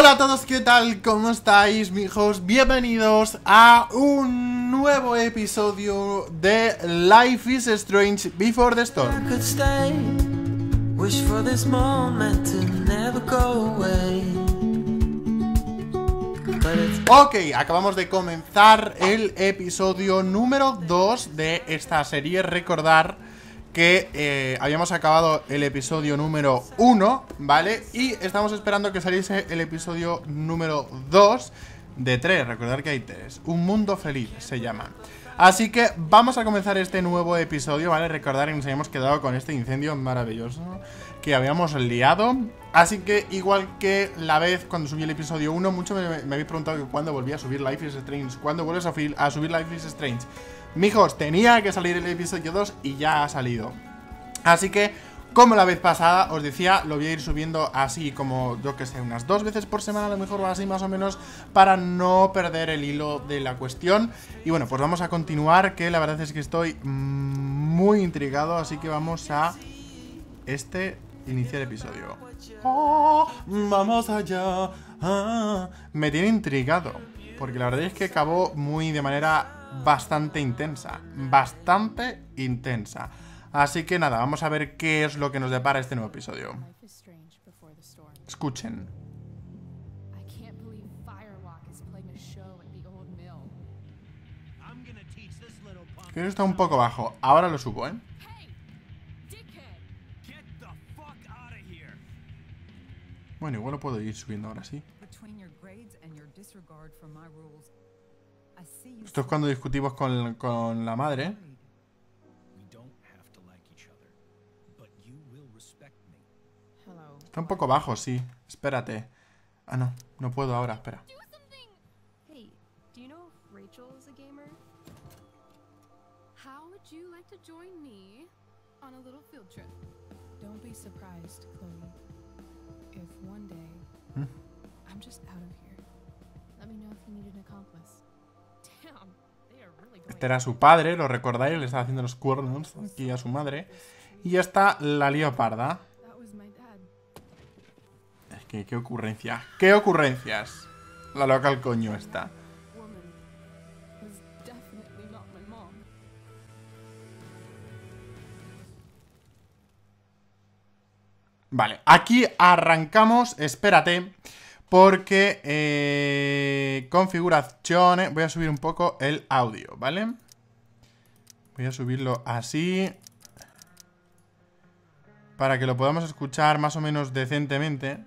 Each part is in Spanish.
Hola a todos, ¿qué tal? ¿Cómo estáis, mijos? Bienvenidos a un nuevo episodio de Life is Strange Before the Storm. Ok, acabamos de comenzar el episodio número 2 de esta serie. Recordar que eh, habíamos acabado el episodio número 1, ¿vale? Y estamos esperando que saliese el episodio número 2 de 3, recordar que hay 3, Un Mundo Feliz se llama. Así que vamos a comenzar este nuevo episodio, ¿vale? Recordar que nos habíamos quedado con este incendio maravilloso que habíamos liado. Así que, igual que la vez cuando subí el episodio 1, muchos me, habéis preguntado que cuándo volví a subir Life is Strange. ¿Cuándo vuelves a subir Life is Strange? Mijos, tenía que salir el episodio 2 y ya ha salido. Así que, como la vez pasada, os decía, lo voy a ir subiendo así como, yo que sé, unas dos veces por semana, a lo mejor así más o menos, para no perder el hilo de la cuestión. Y bueno, pues vamos a continuar, que la verdad es que estoy mm, muy intrigado, así que vamos a este iniciar episodio. Oh, vamos allá. Ah. me tiene intrigado, porque la verdad es que acabó muy de manera bastante intensa, bastante intensa. Así que nada, vamos a ver qué es lo que nos depara este nuevo episodio. Escuchen. Creo que está un poco bajo. Ahora lo subo, ¿eh? Bueno, igual lo puedo ir subiendo ahora sí. Esto es cuando discutimos con, con la madre. Está un poco bajo, sí. Espérate. Ah, no. No puedo ahora, espera. Join me on Chloe. Este era su padre, lo recordáis, le estaba haciendo los cuernos aquí a su madre. Y ya está la leoparda. Es que, qué ocurrencia. ¡Qué ocurrencias! La loca al coño está. Vale, aquí arrancamos. Espérate. Porque eh, configuraciones... Voy a subir un poco el audio, ¿vale? Voy a subirlo así. Para que lo podamos escuchar más o menos decentemente.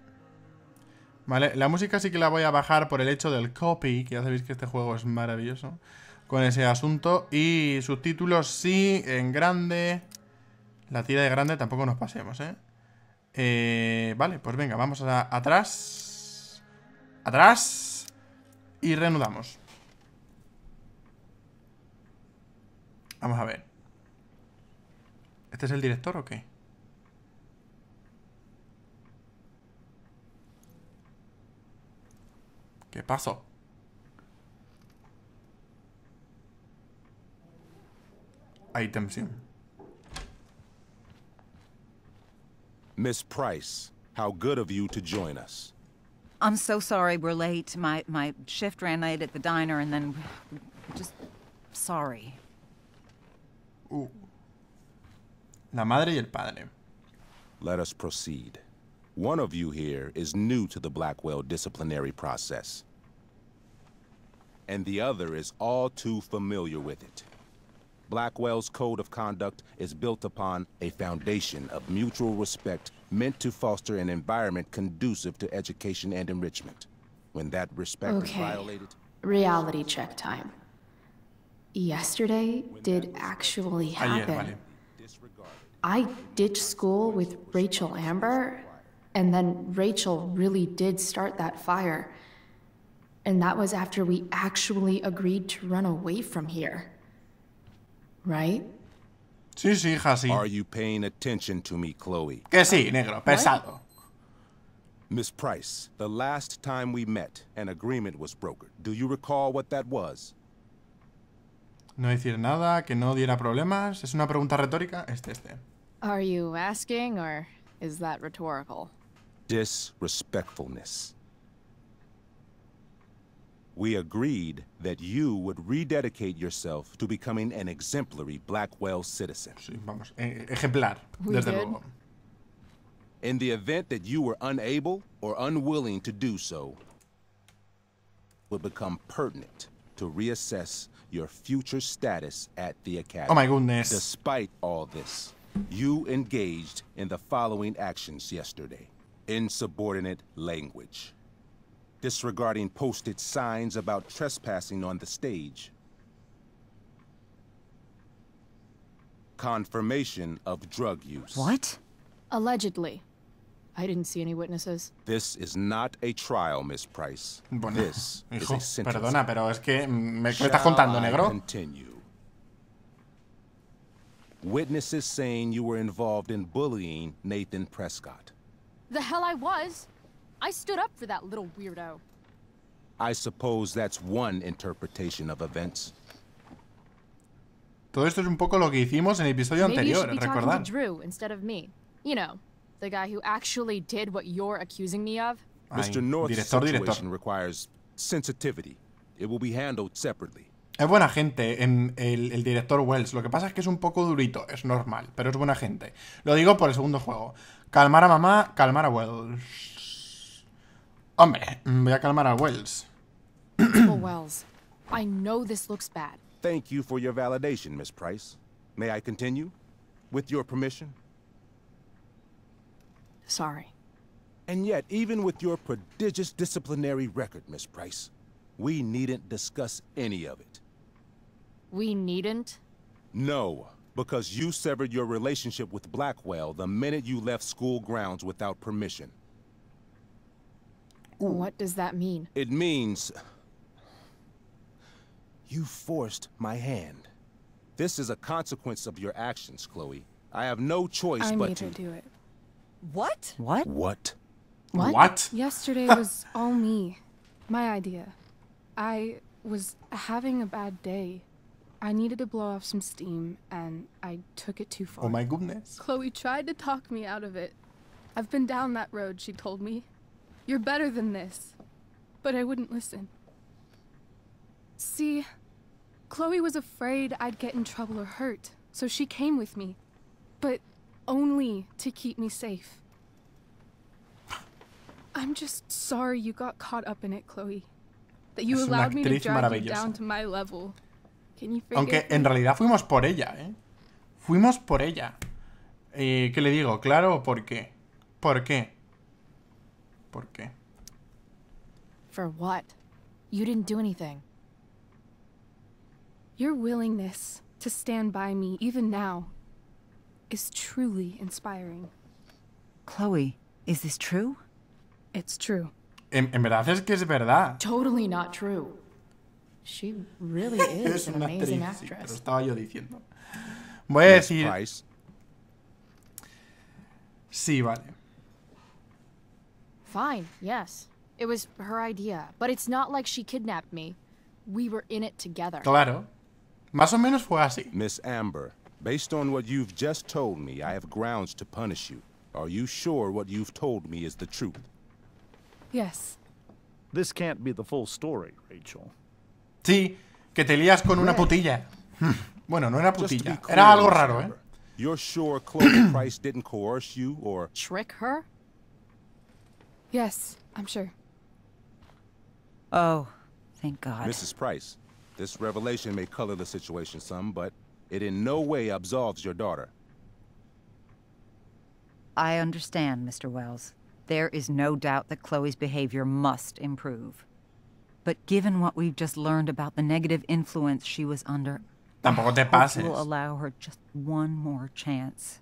¿Vale? La música sí que la voy a bajar por el hecho del copy, que ya sabéis que este juego es maravilloso. Con ese asunto. Y subtítulos sí, en grande. La tira de grande tampoco nos pasemos, ¿eh? eh vale, pues venga, vamos atrás. Atrás. Y reanudamos. Vamos a ver. ¿Este es el director o qué? ¿Qué pasó? Hay tensión Miss Price, how good of you to join us. I'm so sorry we're late. My, my shift ran late at the diner and then just sorry. Uh. La madre y el padre. Let us proceed. One of you here is new to the Blackwell disciplinary process. And the other is all too familiar with it. Blackwell's code of conduct is built upon a foundation of mutual respect meant to foster an environment conducive to education and enrichment. When that respect okay. violated... reality check time. Yesterday did actually happen. I ditched school with Rachel Amber, and then Rachel really did start that fire. And that was after we actually agreed to run away from here. Right? Sí, sí, hija, sí. Are you paying attention to me, Chloe? Que sí, negro, pesado. Miss Price, the last time we met, an agreement was brokered. Do you recall what that was? No decir nada, que no diera problemas. Es una pregunta retórica. Este, este. Are you asking or is that rhetorical? Disrespectfulness we agreed that you would rededicate yourself to becoming an exemplary Blackwell citizen. Sí, vamos, ejemplar, desde luego. In the event that you were unable or unwilling to do so, would become pertinent to reassess your future status at the academy. Oh my goodness. Despite all this, you engaged in the following actions yesterday. Insubordinate language disregarding posted signs about trespassing on the stage. Confirmation of drug use. What? Allegedly. I didn't see any witnesses. This is not a trial, Miss Price. Bueno, this hijo, is a perdona, pero es que me, me estás contando, negro. Continue. Witnesses saying you were involved in bullying Nathan Prescott. The hell I was. I stood up for that little weirdo. I suppose that's one interpretation of events. Todo esto es un poco lo que hicimos en el episodio anterior, recordad. Drew instead of me. You know, the guy who actually did what you're accusing me of. Mr. North's director, situation requires sensitivity. It will be handled separately. Es buena gente en el, el, director Wells. Lo que pasa es que es un poco durito, es normal, pero es buena gente. Lo digo por el segundo juego. Calmar a mamá, calmar a Wells. Hombre, voy a calmar a Wells. Wells, I know this looks bad. Thank you for your validation, Miss Price. May I continue? With your permission? Sorry. And yet, even with your prodigious disciplinary record, Miss Price, we needn't discuss any of it. We needn't? No, because you severed your relationship with Blackwell the minute you left school grounds without permission. What does that mean? It means... You forced my hand. This is a consequence of your actions, Chloe. I have no choice I but to... I made her do it. What? What? What? What? what? Yesterday was all me. My idea. I was having a bad day. I needed to blow off some steam, and I took it too far. Oh my goodness. Chloe tried to talk me out of it. I've been down that road, she told me. You're better than this. But I wouldn't listen. See, Chloe was afraid I'd get in trouble or hurt, so she came with me. But only to keep me safe. I'm just sorry you got caught up in it, Chloe. That you allowed me to drag you down to my level. Can you Aunque en realidad fuimos por ella, ¿eh? Fuimos por ella. Eh, ¿Qué le digo? Claro, ¿por qué? ¿Por qué? ¿Por qué? For what? You didn't do anything. Your willingness to stand by me, even now, is truly inspiring. Chloe, is this true? It's true. En, en verdad es que es verdad. Totally not true. She really is an amazing actress. Pero estaba yo diciendo. Voy a decir... Price. Sí, vale. Fine, yes. It was her idea, but it's not like she kidnapped me. We were in it together. Claro. Más o menos fue así. Miss Amber, based on what you've just told me, I have grounds to punish you. Are you sure what you've told me is the truth? Yes. This can't be the full story, Rachel. Sí, que te lías con una putilla. bueno, no era putilla, era algo raro, ¿eh? You're sure Chloe Price didn't coerce you or trick her? Yes, I'm sure. Oh, thank God. Mrs. Price, this revelation may color the situation some, but it in no way absolves your daughter. I understand, Mr. Wells. There is no doubt that Chloe's behavior must improve. But given what we've just learned about the negative influence she was under, Tampoco te pases. will allow her just one more chance.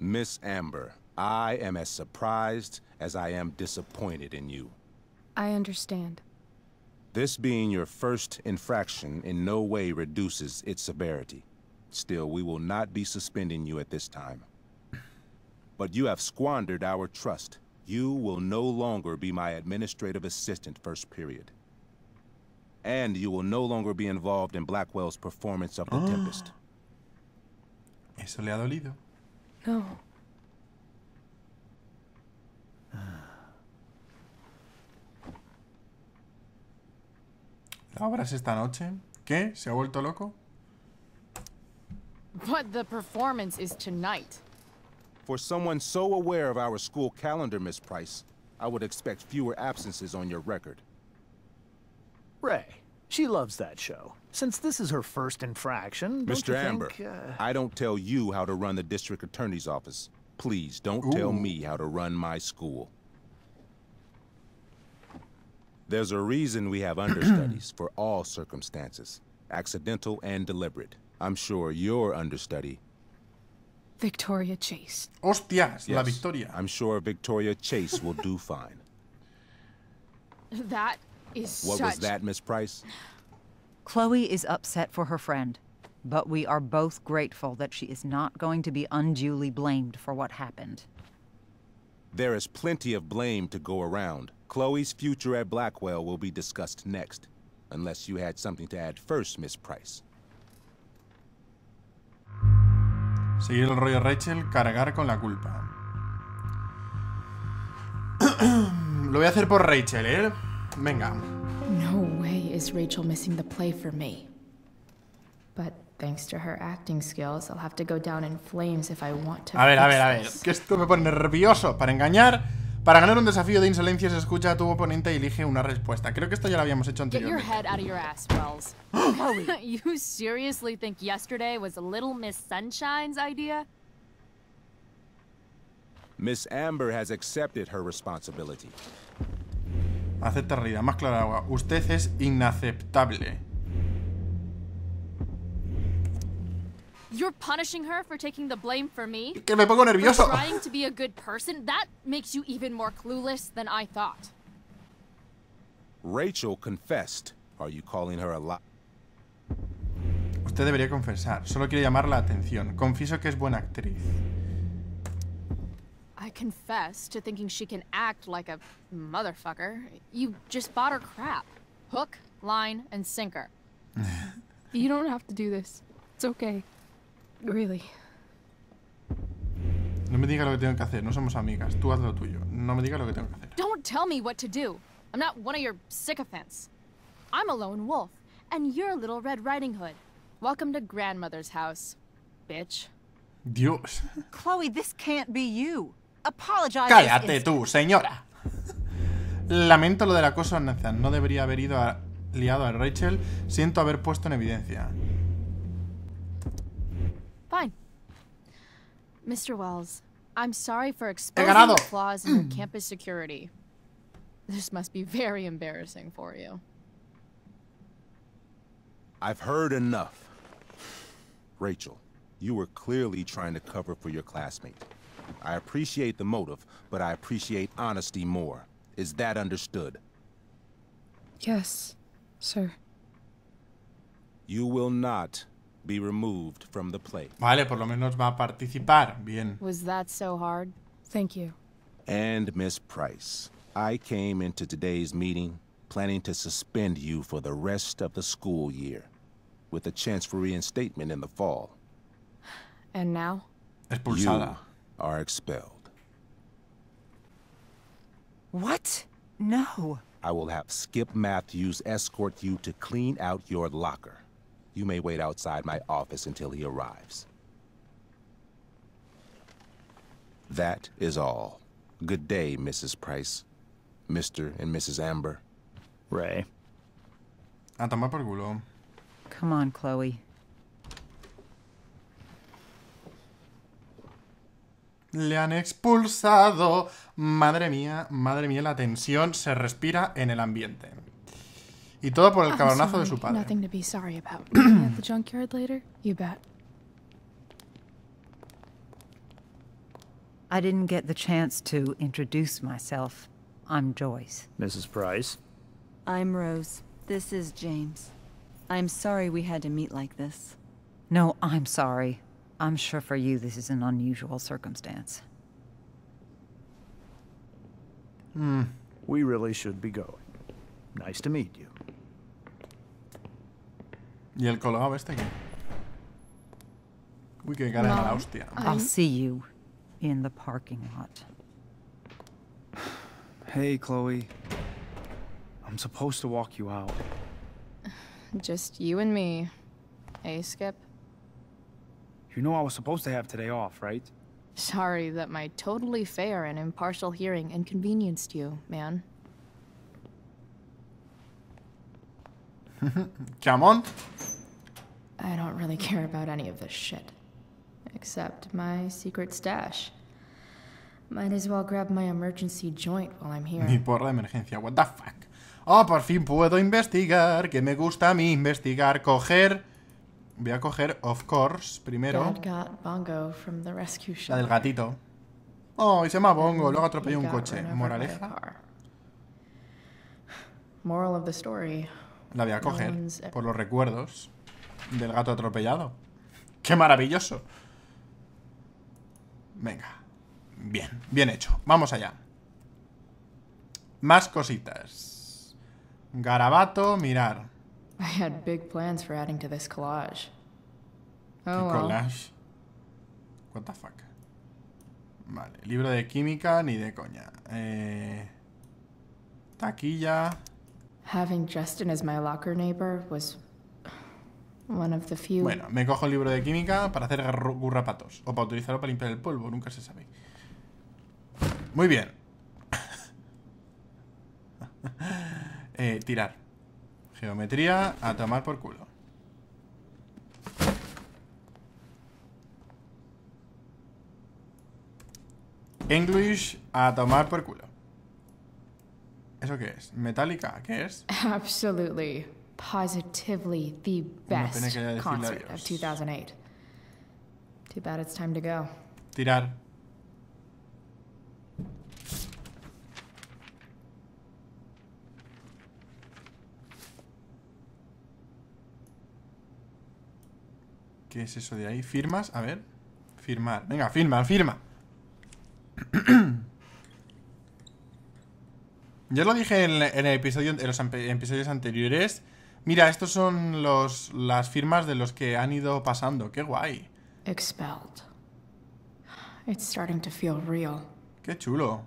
Miss Amber, I am as surprised as I am disappointed in you. I understand. This being your first infraction in no way reduces its severity. Still, we will not be suspending you at this time. But you have squandered our trust. You will no longer be my administrative assistant first period. And you will no longer be involved in Blackwell's performance of The oh. Tempest. Eso le ha dolido. No. cabras esta noche? ¿Qué? ¿Se ha vuelto loco? But the performance is tonight. For someone so aware of our school calendar, Miss Price, I would expect fewer absences on your record. Ray, she loves that show. Since this is her first infraction, Mr. Amber, think, uh... I don't tell you how to run the district attorney's office. Please don't Ooh. tell me how to run my school. There's a reason we have understudies for all circumstances, accidental and deliberate. I'm sure your understudy... Victoria Chase. Hostias, yes, la Victoria. I'm sure Victoria Chase will do fine. That is What such... was that, Miss Price? Chloe is upset for her friend, but we are both grateful that she is not going to be unduly blamed for what happened. There is plenty of blame to go around. Chloe's future at Blackwell will be discussed next, unless you had something to add first, Miss Price. Seguir el rollo Rachel, cargar con la culpa. Lo voy a hacer por Rachel, ¿eh? Venga. No way is Rachel missing the play for me. But thanks to her acting skills, I'll have to go down in flames if I want to. A ver, a ver, a ver. Que esto me pone nervioso para engañar. Para ganar un desafío de insolencia se escucha a tu oponente y elige una respuesta. Creo que esto ya lo habíamos hecho anteriormente. your head out of your ass, Wells. you seriously think yesterday was Little Miss Sunshine's idea? Miss Amber has accepted her responsibility. Acepta realidad, más clara agua. Usted es inaceptable. You're punishing her for taking the blame for me? Que me pongo nervioso. For trying to be a good person? That makes you even more clueless than I thought. Rachel confessed. Are you calling her a liar? Usted debería confesar. Solo quiero llamar la atención. Confieso que es buena actriz. I confess to thinking she can act like a motherfucker. You just bought her crap. Hook, line, and sinker. you don't have to do this. It's okay. Really. No me digas lo que tengo que hacer, no somos amigas. Tú haz lo tuyo. No me digas lo que tengo que hacer. Don't tell me what to do. I'm not one of your sycophants. I'm a lone wolf, and you're little Red Riding Hood. Welcome to grandmother's house, bitch. Dios. Chloe, this can't be you. Apologize. Cállate tú, señora. Lamento lo del acoso a Nathan. No debería haber ido a... liado a Rachel. Siento haber puesto en evidencia. Mr. Wells, I'm sorry for exposing the flaws in campus security. This must be very embarrassing for you. I've heard enough. Rachel, you were clearly trying to cover for your classmate. I appreciate the motive, but I appreciate honesty more. Is that understood? Yes, sir. You will not be removed from the plate. Vale, por lo menos va a participar. Bien. Was that so hard? Thank you. And Miss Price, I came into today's meeting planning to suspend you for the rest of the school year, with a chance for reinstatement in the fall. And now? You are expelled. What? No. I will have Skip Matthews escort you to clean out your locker. You may wait outside my office until he arrives. That is all. Good day, Mrs. Price. Mr. and Mrs. Amber. Ray. Come on, Chloe. Le han expulsado. Madre mía, madre mía, la tensión se respira en el ambiente. Y todo por el cabronazo de su padre. Nothing to be sorry about. At the junkyard later? You bet. I didn't get the chance to introduce myself. I'm Joyce. Mrs. Price. I'm Rose. This is James. I'm sorry we had to meet like this. No, I'm sorry. I'm sure for you this is an unusual circumstance. Hmm. We really should be going. Nice to meet you. ¿Y el colgado este qué? Uy, qué cara de hostia. I'll see you in the parking lot. Hey, Chloe. I'm supposed to walk you out. Just you and me. Hey, eh, Skip? You know I was supposed to have today off, right? Sorry that my totally fair and impartial hearing inconvenienced you, man. Chamon? I don't really care about any of this shit. Except my secret stash. Might as well grab my emergency joint while I'm here. Mi porra de emergencia, what the fuck. Oh, por fin puedo investigar, que me gusta a mí investigar, coger... Voy a coger, of course, primero. La del gatito. Oh, y se llama Bongo, luego atropelló un coche. Moraleja. Moral of the story, la voy a coger mm, por los recuerdos del gato atropellado. ¡Qué maravilloso! Venga. Bien, bien hecho. Vamos allá. Más cositas. Garabato, mirar. I had collage. Vale, libro de química ni de coña. Eh, taquilla. Bueno, me cojo el libro de química para hacer gurrapatos o para utilizarlo para limpiar el polvo, nunca se sabe. Muy bien. Eh, tirar. Geometría a tomar por culo. English a tomar por culo. ¿Eso qué es? ¿Metallica? ¿Qué es? Absolutely, positively the best concert of 2008. Too bad it's time to go. Tirar. ¿Qué es eso de ahí? ¿Firmas? A ver. Firmar. Venga, firma, firma. Ya lo dije en, el episodio, los episodios anteriores. Mira, estos son los, las firmas de los que han ido pasando. ¡Qué guay! Expelled. It's starting to feel real. ¡Qué chulo!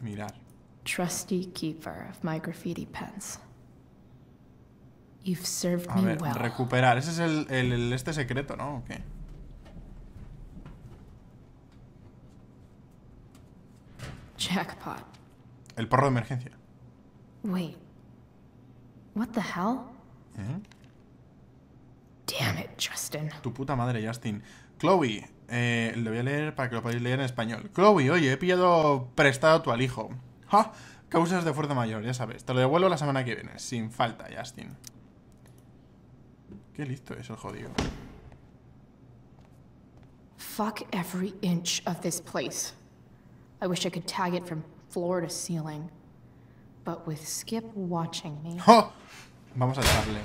Mirar. Trusty keeper of my graffiti pens. You've served recuperar. Ese es este secreto, ¿no? ¿O El porro de emergencia. Wait. What the hell? Damn it, Justin. Tu puta madre, Justin. Chloe, eh, lo voy a leer para que lo podáis leer en español. Chloe, oye, he pillado prestado tu alijo. ¡Ja! Causas de fuerza mayor, ya sabes. Te lo devuelvo la semana que viene, sin falta, Justin. Qué listo es el jodido. Fuck every inch of this place. I wish I could tag it from floor to ceiling. But with Skip watching me. Huh? vamos a darle.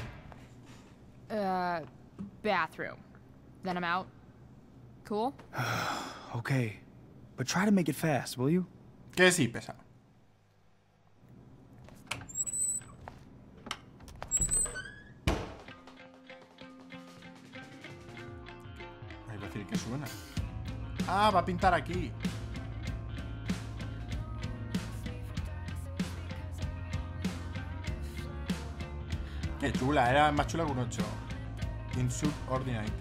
Uh, bathroom. Then I'm out. Cool? okay. But try to make it fast, will you? Que sí, pesa. Ah, va a pintar aquí. Qué chula, era más chula que un 8. Insubordinate.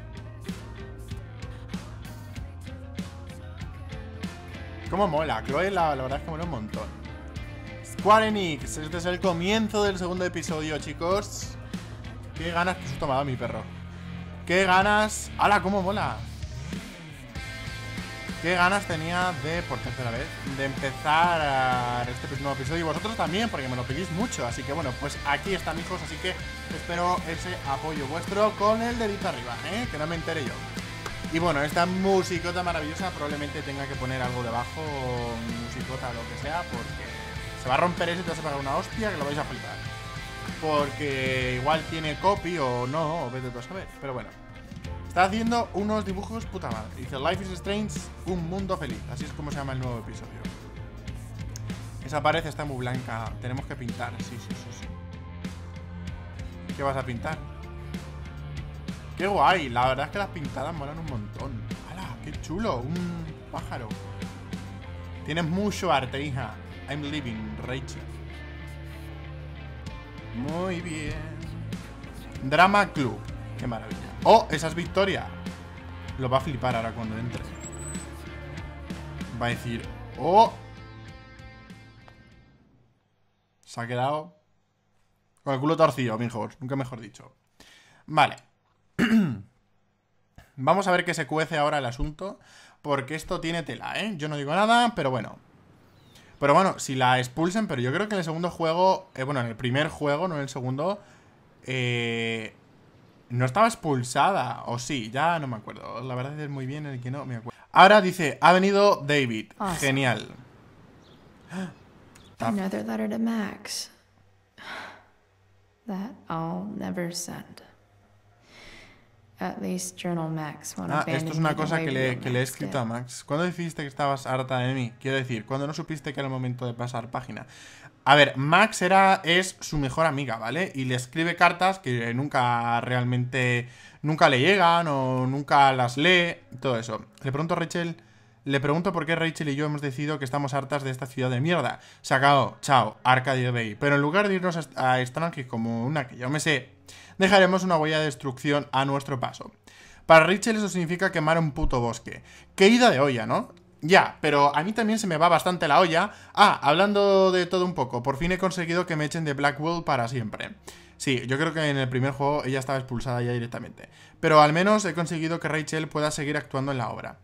Cómo mola, Chloe la, verdad es que mola un montón. Square Enix, este es el comienzo del segundo episodio, chicos. Qué ganas que se tomaba mi perro. Qué ganas. ¡Hala, cómo mola! qué ganas tenía de, por tercera vez, de empezar este nuevo episodio y vosotros también, porque me lo pedís mucho. Así que bueno, pues aquí están hijos, así que espero ese apoyo vuestro con el dedito arriba, ¿eh? que no me entere yo. Y bueno, esta musicota maravillosa probablemente tenga que poner algo debajo, musicota lo que sea, porque se va a romper eso y te vas a pagar una hostia que lo vais a flipar. Porque igual tiene copy o no, o vete tú a saber, pero bueno. Está haciendo unos dibujos puta madre. Dice Life is Strange, un mundo feliz. Así es como se llama el nuevo episodio. Esa pared está muy blanca. Tenemos que pintar. Sí, sí, sí, sí. ¿Qué vas a pintar? ¡Qué guay! La verdad es que las pintadas molan un montón. ¡Hala! ¡Qué chulo! Un pájaro. Tienes mucho arte, hija. I'm living, Rachel. Muy bien. Drama Club. Qué maravilla. ¡Oh! Esa es victoria. Lo va a flipar ahora cuando entre. Va a decir... ¡Oh! Se ha quedado... Con el culo torcido, mejor Nunca mejor dicho. Vale. Vamos a ver qué se cuece ahora el asunto. Porque esto tiene tela, ¿eh? Yo no digo nada, pero bueno. Pero bueno, si la expulsen, pero yo creo que en el segundo juego... Eh, bueno, en el primer juego, no en el segundo... Eh no estaba expulsada, o sí, ya no me acuerdo. La verdad es muy bien el que no me acuerdo. Ahora dice, ha venido David. Genial. ah, esto es una cosa que le, que le he escrito a Max. ¿Cuándo decidiste que estabas harta de mí? Quiero decir, cuando no supiste que era el momento de pasar página? A ver, Max era, es su mejor amiga, ¿vale? Y le escribe cartas que nunca realmente, nunca le llegan o nunca las lee, todo eso. De pronto Rachel, le pregunto por qué Rachel y yo hemos decidido que estamos hartas de esta ciudad de mierda. Sacado, chao, Arcadia Bay. Pero en lugar de irnos a Strange como una que yo me sé, dejaremos una huella de destrucción a nuestro paso. Para Rachel eso significa quemar un puto bosque. Qué ida de olla, ¿no? Ya, pero a mí también se me va bastante la olla. Ah, hablando de todo un poco, por fin he conseguido que me echen de Blackwell para siempre. Sí, yo creo que en el primer juego ella estaba expulsada ya directamente. Pero al menos he conseguido que Rachel pueda seguir actuando en la obra.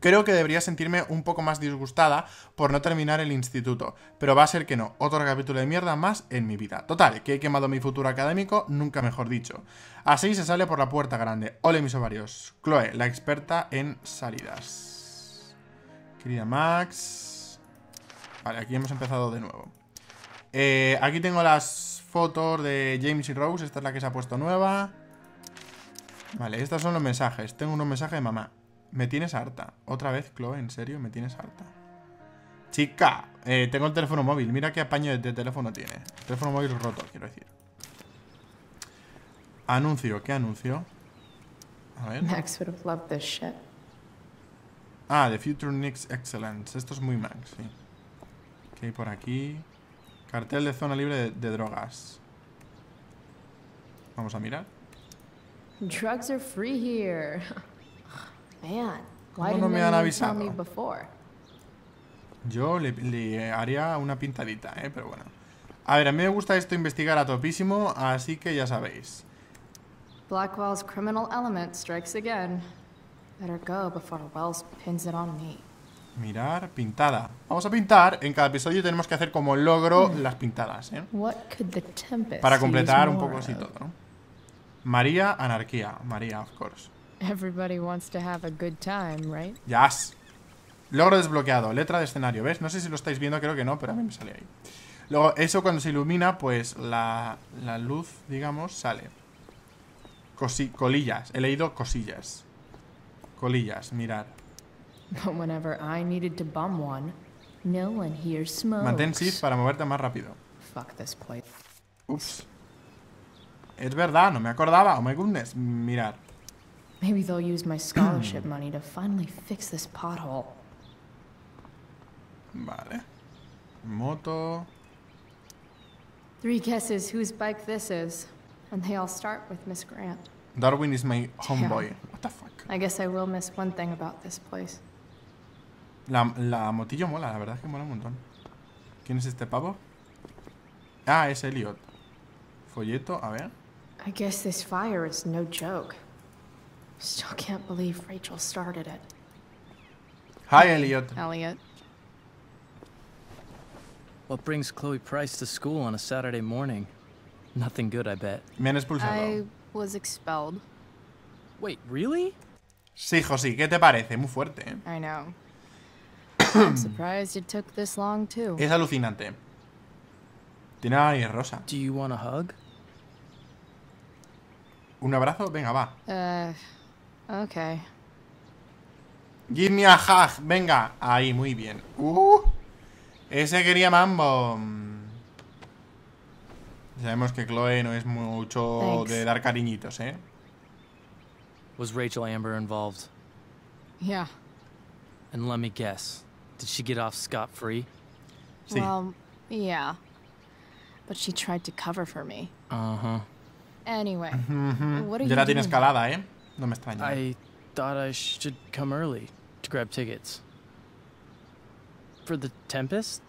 Creo que debería sentirme un poco más disgustada por no terminar el instituto, pero va a ser que no, otro capítulo de mierda más en mi vida. Total, que he quemado mi futuro académico, nunca mejor dicho. Así se sale por la puerta grande. Ole mis ovarios. Chloe, la experta en salidas. Querida Max. Vale, aquí hemos empezado de nuevo. Eh, aquí tengo las fotos de James y Rose. Esta es la que se ha puesto nueva. Vale, estos son los mensajes. Tengo unos mensajes de mamá. Me tienes harta. Otra vez, Chloe, en serio, me tienes harta. Chica, eh, tengo el teléfono móvil. Mira qué apaño de teléfono tiene. teléfono móvil roto, quiero decir. Anuncio, ¿qué anuncio? A ver. Max would have this shit. Ah, The Future Nix Excellence. Esto es muy max, sí. por aquí? Cartel de zona libre de, drogas. Vamos a mirar. Drugs are free here. Man, no me han avisado? Yo le, le, haría una pintadita, ¿eh? Pero bueno. A ver, a mí me gusta esto investigar a topísimo, así que ya sabéis. Blackwell's criminal element strikes again. Mirar, pintada. Vamos a pintar. En cada episodio tenemos que hacer como logro mm. las pintadas, ¿eh? Para completar un poco así todo, María, anarquía. María, of course. Everybody wants to have a good time, right? Yes. Logro desbloqueado. Letra de escenario, ¿ves? No sé si lo estáis viendo, creo que no, pero a mí me sale ahí. Luego, eso cuando se ilumina, pues la, luz, digamos, sale. colillas. He leído cosillas colillas, mirad. But whenever I needed to bum one, no one here smokes. Mantén shift para moverte más rápido. Fuck this place. Ups. Es verdad, no me acordaba. Oh my goodness, mirad. Maybe they'll use my scholarship money to finally fix this pothole. Vale. Moto. Three guesses whose bike this is, and they all start with Miss Grant. Darwin is my homeboy. Yeah. the fuck? I guess I will miss one thing about this place. La, la motillo mola, la verdad es que mola un montón. ¿Quién es este pavo? Ah, es Elliot. Folleto, a ver. I guess this fire is no joke. Still can't believe Rachel started it. Hi, Elliot. Elliot. What brings Chloe Price to school on a Saturday morning? Nothing good, I bet. Me han expulsado. I was expelled. Wait, really? Sí, Josi, ¿qué te parece? Muy fuerte, ¿eh? I know. surprised took this long too. Es alucinante. Tiene la rosa. Do you want a hug? ¿Un abrazo? Venga, va. Uh, okay. Give me a hug. Venga. Ahí, muy bien. Uh, ese quería mambo. Sabemos que Chloe no es mucho de dar cariñitos, ¿eh? Was Rachel Amber involved? Yeah. And let me guess, did she get off scot-free? Well, yeah. But she tried to cover for me. Uh-huh. Anyway, mm -hmm. what are you doing? escalada, eh? No me I thought I should come early to grab tickets. For the Tempest?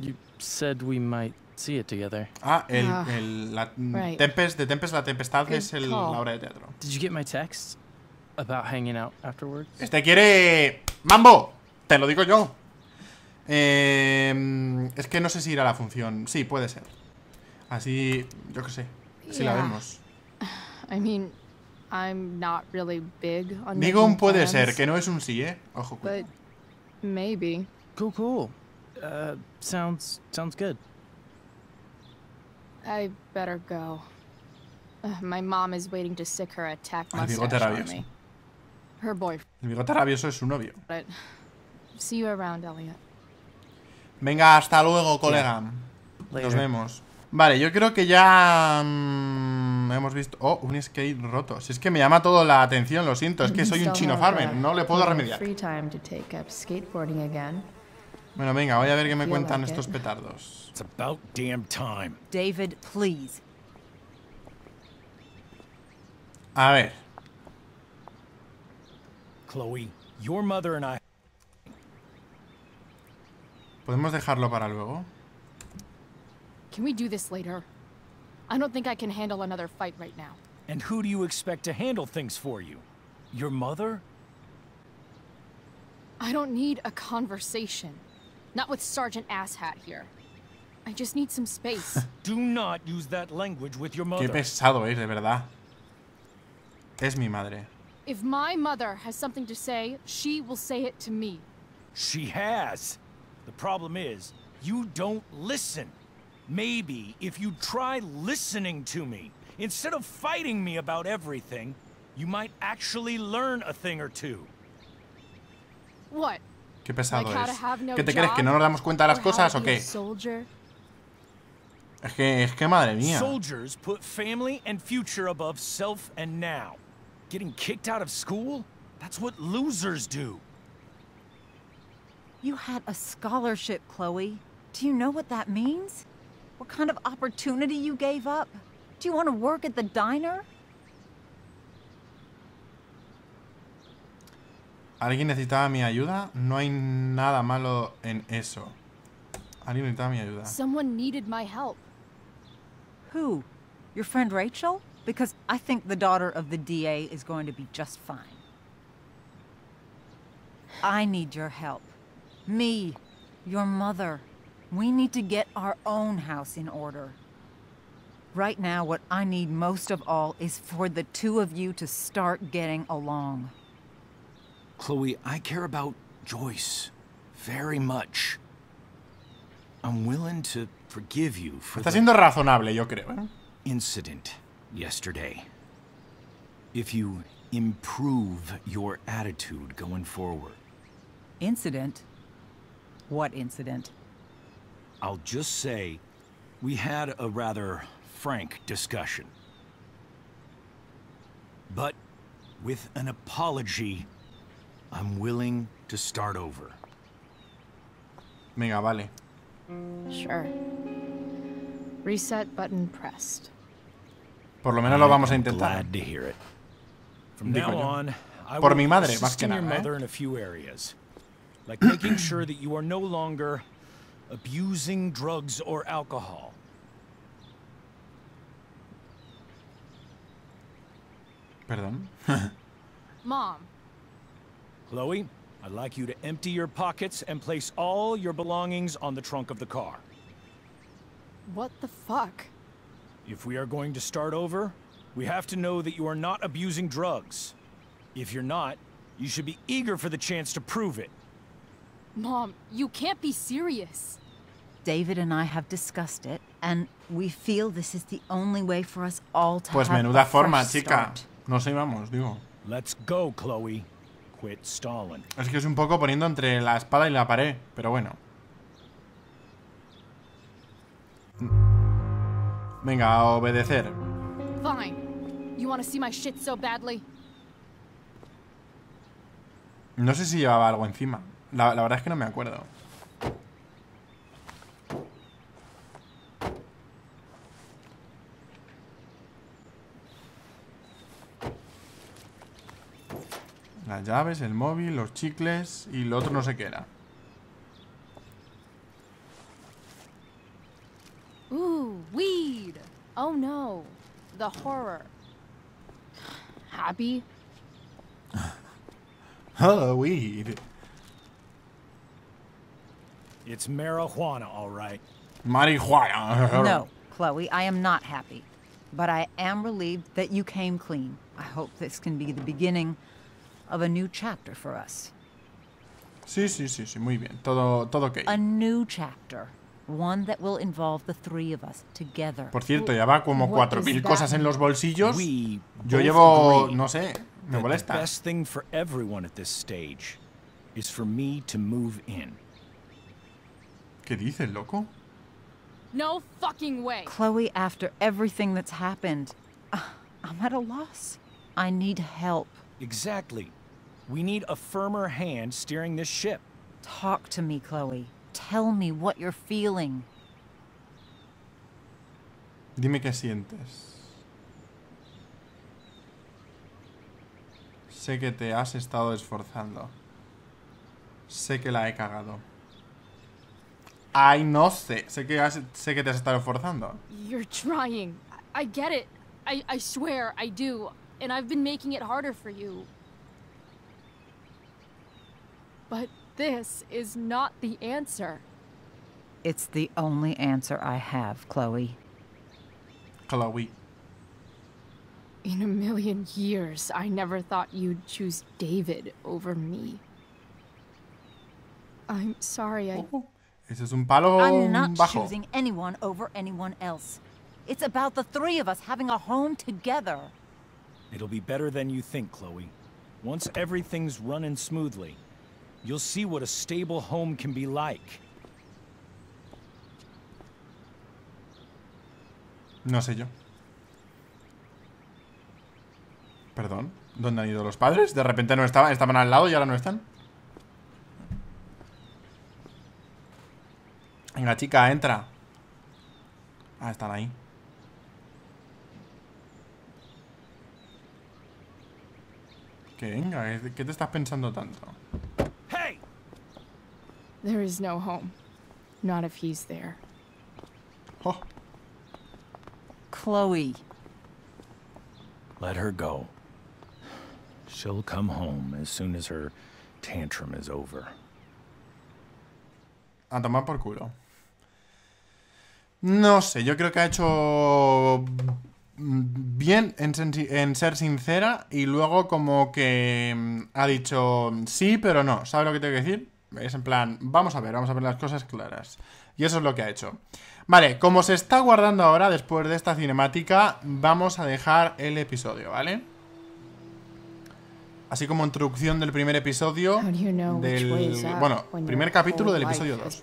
You said we might see it together. Ah, el, uh, el la, right. Tempest, the Tempest, la Tempestad Good es el, la obra de teatro. Did you get my text? about hanging out afterwards. Este quiere. ¡Mambo! Te lo digo yo. Eh, es que no sé si irá a la función. Sí, puede ser. Así, yo qué sé. Si yeah. la vemos. I mean, I'm not really big on Digo un puede plans, ser, que no es un sí, ¿eh? Ojo. Cuidado. maybe. Cool, cool. Uh, sounds sounds good. I better go. Uh, my mom is waiting to sick her attack mustache on me. El bigote rabioso es su novio. Venga, hasta luego, colega. Nos vemos. Vale, yo creo que ya mm, hemos visto... Oh, un skate roto. Si es que me llama todo la atención, lo siento. Es que soy un chino farmer, no le puedo remediar. Bueno, venga, voy a ver qué me cuentan estos petardos. A ver. Chloe, your mother and I... ¿Podemos dejarlo para luego? Can we do this later? I don't think I can handle another fight right now. And who do you expect to handle things for you? Your mother? I don't need a conversation. Not with Sergeant Asshat here. I just need some space. do not use that language with your mother. Qué pesado es, de verdad. Es mi madre. If my mother has something to say, she will say it to me. She has. The problem is, you don't listen. Maybe if you try listening to me, instead of fighting me about everything, you might actually learn a thing or two. What? Qué pesado like es. No ¿Qué te crees? ¿Que no nos damos cuenta de las cosas o qué? Soldier? Es que, es que madre mía. Soldiers put family and future above self and now. Getting kicked out of school? That's what losers do. You had a scholarship, Chloe. Do you know what that means? What kind of opportunity you gave up? Do you want to work at the diner? ¿Alguien necesitaba mi ayuda? No hay nada malo en eso. ¿Alguien necesitaba mi ayuda? Someone needed my help. Who? Your friend Rachel? because I think the daughter of the DA is going to be just fine. I need your help. Me, your mother. We need to get our own house in order. Right now, what I need most of all is for the two of you to start getting along. Chloe, I care about Joyce very much. I'm willing to forgive you for Está siendo razonable, yo creo. ¿eh? Incident yesterday. If you improve your attitude going forward. Incident? What incident? I'll just say, we had a rather frank discussion. But with an apology, I'm willing to start over. Venga, vale. Sure. Reset button pressed. Por lo menos lo vamos a intentar. Digo yo. Por mi madre, más que nada. ¿eh? like making sure that you are no longer abusing drugs or alcohol. Perdón. Mom. Chloe, I'd like you to empty your pockets and place all your belongings on the trunk of the car. What the fuck? If we are going to start over, we have to know that you are not abusing drugs. If you're not, you should be eager for the chance to prove it. Mom, you can't be serious. David and I have discussed it, and we feel this is the only way for us all to pues menuda forma, chica. No Nos íbamos, digo. Let's go, Chloe. Quit stalling. Es que es un poco poniendo entre la espada y la pared, pero bueno. Venga, a obedecer. No sé si llevaba algo encima. La, la verdad es que no me acuerdo. Las llaves, el móvil, los chicles y lo otro no sé qué era. Ooh, weed! Oh no, the horror. Happy? Hello, weed. It's marijuana, all right. Marijuana. no, Chloe, I am not happy. But I am relieved that you came clean. I hope this can be the beginning of a new chapter for us. Sí, sí, sí, sí, muy bien. Todo, todo ok. A new chapter. One that will involve the three of us together. Por cierto, ya va como mil cosas en los bolsillos. Yo llevo, no sé, me molesta. The best thing for everyone at this stage is for me to move in. ¿Qué dices, loco? No fucking way. Chloe, after everything that's happened, uh, I'm at a loss. I need help. Exactly. We need a firmer hand steering this ship. Talk to me, Chloe. Tell me what you're feeling. Dime qué sientes. Sé que te has estado esforzando. Sé que la he cagado. Ay, no sé. Sé que, sé que te has estado esforzando. You're trying. I get it. I, I swear, I do. And I've been making it harder for you. But This is not the answer. It's the only answer I have, Chloe. Chloe. In a million years, I never thought you'd choose David over me. I'm sorry, I... Oh, ese es un palo I'm not bajo. choosing anyone over anyone else. It's about the three of us having a home together. It'll be better than you think, Chloe. Once everything's running smoothly, home can be like. No sé yo. Perdón. ¿Dónde han ido los padres? De repente no estaban, estaban al lado y ahora no están. Venga, chica, entra. Ah, están ahí. Que ¿qué te estás pensando tanto? There is no home. Not if he's there. Chloe. Let her go. She'll come home as soon as her tantrum is over. A tomar por culo. No sé, yo creo que ha hecho bien en, en, ser sincera y luego como que mm, ha dicho sí, pero no. ¿Sabes lo que tengo que decir? Es en plan, vamos a ver, vamos a ver las cosas claras. Y eso es lo que ha hecho. Vale, como se está guardando ahora, después de esta cinemática, vamos a dejar el episodio, ¿vale? Así como introducción del primer episodio del... Bueno, primer capítulo del episodio 2.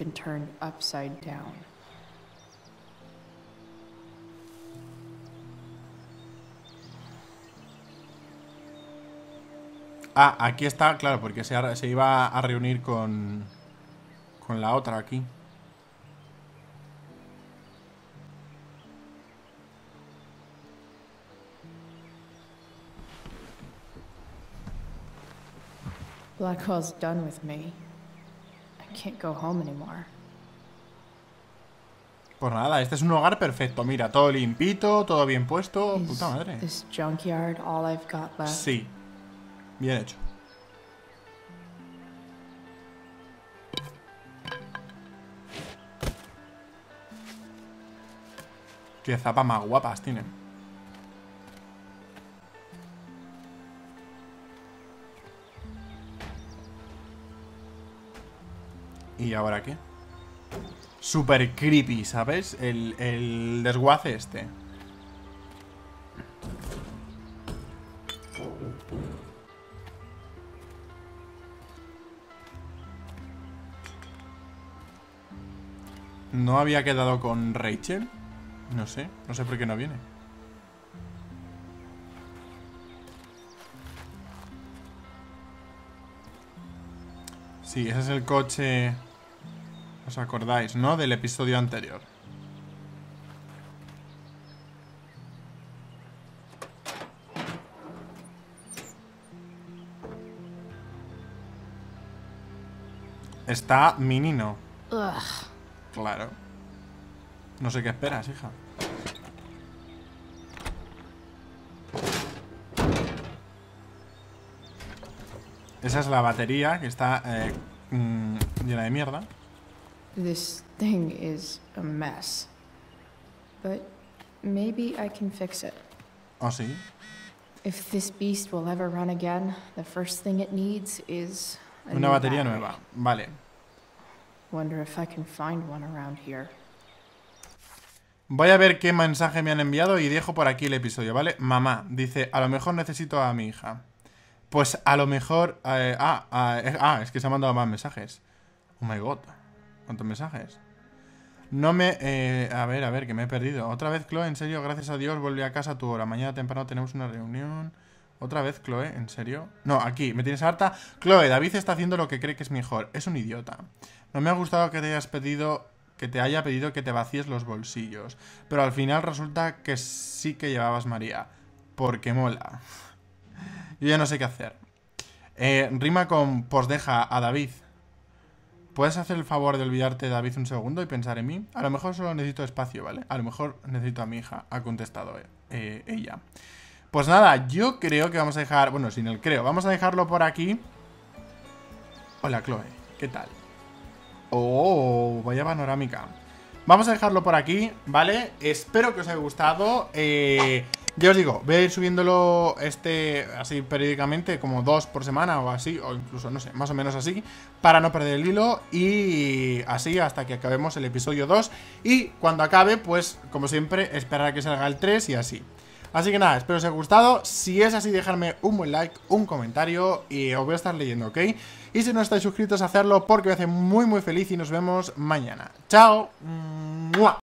Ah, aquí está, claro, porque se, iba a reunir con, con la otra aquí. Blackwell's done with me. I can't go home anymore. Pues nada, este es un hogar perfecto. Mira, todo limpito, todo bien puesto. Puta madre. Sí, Bien hecho. Qué zapas más guapas tienen. ¿Y ahora qué? Super creepy, ¿sabes? el desguace este. había quedado con Rachel? No sé, no sé por qué no viene. Sí, ese es el coche... ¿Os acordáis, no? Del episodio anterior. Está Minino. Claro. No sé qué esperas, hija. Esa es la batería que está eh, mmm, llena de mierda. This thing is a mess. But maybe I can fix it. Oh, sí. If this beast will ever run again, the first thing it needs is Una batería nueva. Vale. Wonder if I can find one around here. Voy a ver qué mensaje me han enviado y dejo por aquí el episodio, ¿vale? Mamá dice, a lo mejor necesito a mi hija. Pues a lo mejor... Eh, ah, ah, ah, es que se han mandado más mensajes. Oh my god. ¿Cuántos mensajes? No me... Eh, a ver, a ver, que me he perdido. Otra vez, Chloe, en serio, gracias a Dios, volví a casa a tu hora. Mañana temprano tenemos una reunión. Otra vez, Chloe, en serio. No, aquí, me tienes harta. Chloe, David está haciendo lo que cree que es mejor. Es un idiota. No me ha gustado que te hayas pedido que te haya pedido que te vacíes los bolsillos, pero al final resulta que sí que llevabas María, porque mola. Yo ya no sé qué hacer. Eh, rima con pues deja a David. ¿Puedes hacer el favor de olvidarte, De David, un segundo y pensar en mí? A lo mejor solo necesito espacio, ¿vale? A lo mejor necesito a mi hija, ha contestado eh, eh, ella. Pues nada, yo creo que vamos a dejar... Bueno, sin el creo, vamos a dejarlo por aquí. Hola, Chloe, ¿qué tal? Oh, vaya panorámica. Vamos a dejarlo por aquí, ¿vale? Espero que os haya gustado. Eh, ya os digo, voy a ir subiéndolo este así periódicamente, como dos por semana o así, o incluso, no sé, más o menos así, para no perder el hilo y así hasta que acabemos el episodio 2. Y cuando acabe, pues, como siempre, esperar a que salga el 3 y así. Así que nada, espero os haya gustado. Si es así, dejarme un buen like, un comentario y os voy a estar leyendo, ¿ok? Y si no estáis suscritos, hacerlo porque me hace muy muy feliz y nos vemos mañana. ¡Chao!